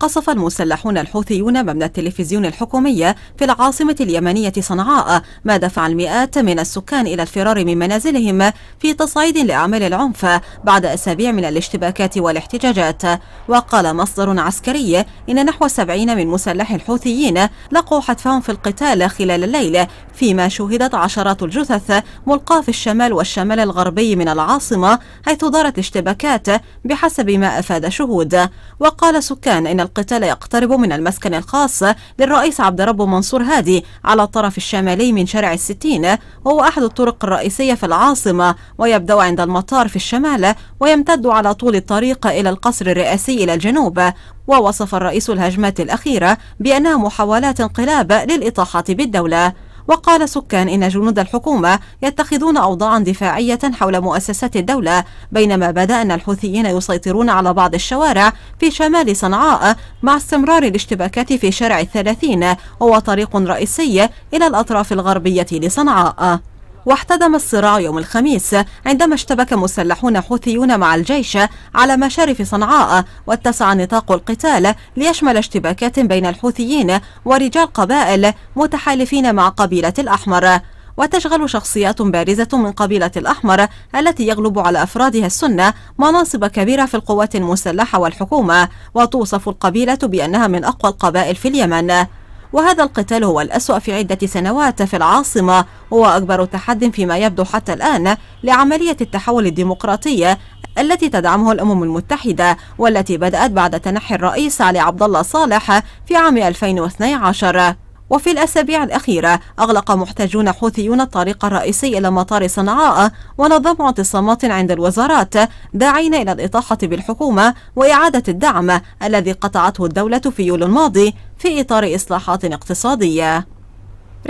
قصف المسلحون الحوثيون مبنى التلفزيون الحكومي في العاصمة اليمنية صنعاء ما دفع المئات من السكان إلى الفرار من منازلهم في تصعيد لأعمال العنف بعد أسابيع من الاشتباكات والاحتجاجات وقال مصدر عسكري إن نحو سبعين من مسلح الحوثيين لقوا حتفهم في القتال خلال الليل فيما شهدت عشرات الجثث ملقاة في الشمال والشمال الغربي من العاصمة حيث دارت اشتباكات بحسب ما أفاد شهود وقال سكان إن القتال يقترب من المسكن الخاص للرئيس عبد ربه منصور هادي على الطرف الشمالي من شارع الستين وهو أحد الطرق الرئيسية في العاصمة ويبدأ عند المطار في الشمال ويمتد على طول الطريق إلى القصر الرئاسي إلى الجنوب ووصف الرئيس الهجمات الأخيرة بأنها محاولات انقلاب للإطاحة بالدولة وقال سكان إن جنود الحكومة يتخذون أوضاعا دفاعية حول مؤسسات الدولة بينما بدا أن الحوثيين يسيطرون على بعض الشوارع في شمال صنعاء مع استمرار الاشتباكات في شارع الثلاثين وهو طريق رئيسي إلى الأطراف الغربية لصنعاء واحتدم الصراع يوم الخميس عندما اشتبك مسلحون حوثيون مع الجيش على مشارف صنعاء واتسع نطاق القتال ليشمل اشتباكات بين الحوثيين ورجال قبائل متحالفين مع قبيلة الأحمر وتشغل شخصيات بارزة من قبيلة الأحمر التي يغلب على أفرادها السنة مناصب كبيرة في القوات المسلحة والحكومة وتوصف القبيلة بأنها من أقوى القبائل في اليمن وهذا القتال هو الأسوأ في عدة سنوات في العاصمة هو أكبر تحد فيما يبدو حتى الآن لعملية التحول الديمقراطية التي تدعمه الأمم المتحدة والتي بدأت بعد تنحي الرئيس علي عبد الله صالح في عام 2012 وفي الأسابيع الأخيرة أغلق محتجون حوثيون الطريق الرئيسي إلى مطار صنعاء ونظموا اعتصامات عند الوزارات داعين إلى الإطاحة بالحكومة وإعادة الدعم الذي قطعته الدولة في يوليو الماضي في إطار إصلاحات اقتصادية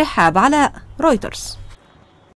رحاب علاء رويترز